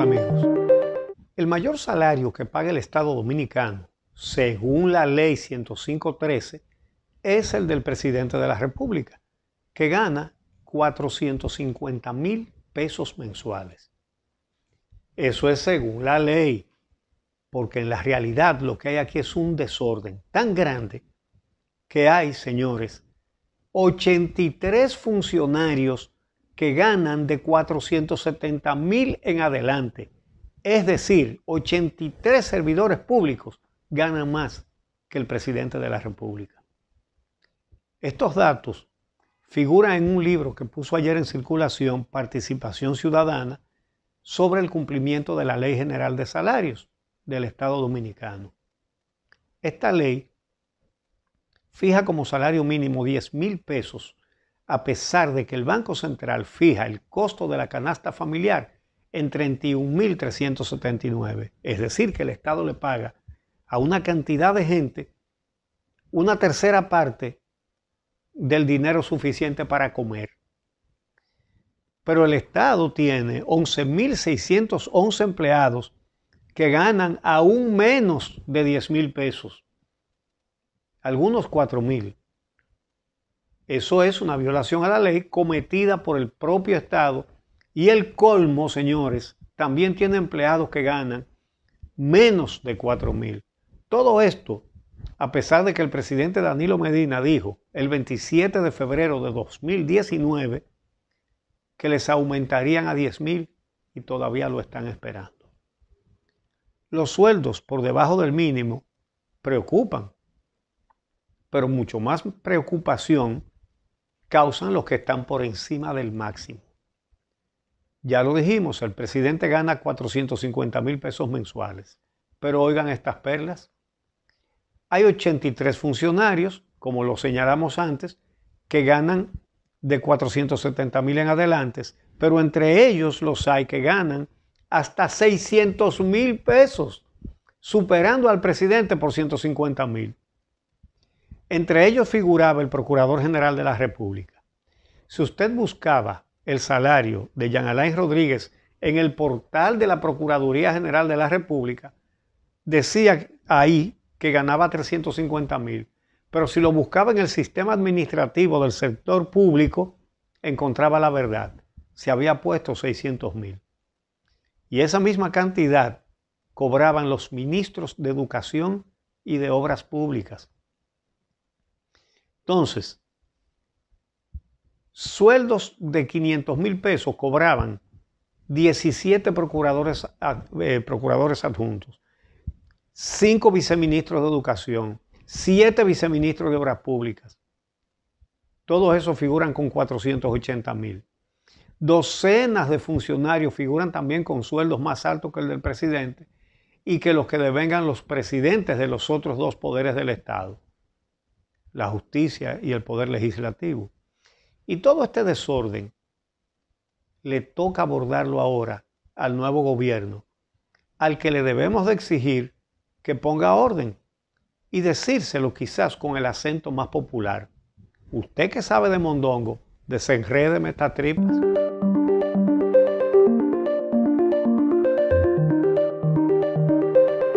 amigos? El mayor salario que paga el Estado dominicano, según la ley 105.13, es el del presidente de la República, que gana 450 mil pesos mensuales. Eso es según la ley, porque en la realidad lo que hay aquí es un desorden tan grande que hay, señores, 83 funcionarios que ganan de 470 mil en adelante. Es decir, 83 servidores públicos ganan más que el presidente de la República. Estos datos figuran en un libro que puso ayer en circulación Participación Ciudadana sobre el cumplimiento de la Ley General de Salarios del Estado Dominicano. Esta ley fija como salario mínimo 10 mil pesos a pesar de que el Banco Central fija el costo de la canasta familiar en 31.379. Es decir, que el Estado le paga a una cantidad de gente una tercera parte del dinero suficiente para comer. Pero el Estado tiene 11.611 empleados que ganan aún menos de $10,000, mil pesos, algunos $4,000. Eso es una violación a la ley cometida por el propio Estado. Y el colmo, señores, también tiene empleados que ganan menos de 4 mil. Todo esto, a pesar de que el presidente Danilo Medina dijo el 27 de febrero de 2019 que les aumentarían a 10 mil y todavía lo están esperando. Los sueldos por debajo del mínimo preocupan, pero mucho más preocupación causan los que están por encima del máximo. Ya lo dijimos, el presidente gana 450 mil pesos mensuales. Pero oigan estas perlas. Hay 83 funcionarios, como lo señalamos antes, que ganan de 470 mil en adelante, pero entre ellos los hay que ganan hasta 600 mil pesos, superando al presidente por 150 mil. Entre ellos figuraba el Procurador General de la República. Si usted buscaba el salario de Jean Alain Rodríguez en el portal de la Procuraduría General de la República, decía ahí que ganaba 350 mil. Pero si lo buscaba en el sistema administrativo del sector público, encontraba la verdad. Se había puesto 600 mil. Y esa misma cantidad cobraban los ministros de Educación y de Obras Públicas, entonces, sueldos de 500 mil pesos cobraban 17 procuradores, eh, procuradores adjuntos, 5 viceministros de educación, 7 viceministros de obras públicas. Todos esos figuran con 480 mil. Docenas de funcionarios figuran también con sueldos más altos que el del presidente y que los que devengan los presidentes de los otros dos poderes del Estado la justicia y el poder legislativo. Y todo este desorden le toca abordarlo ahora al nuevo gobierno, al que le debemos de exigir que ponga orden y decírselo quizás con el acento más popular. Usted que sabe de mondongo, desenrédeme esta tripas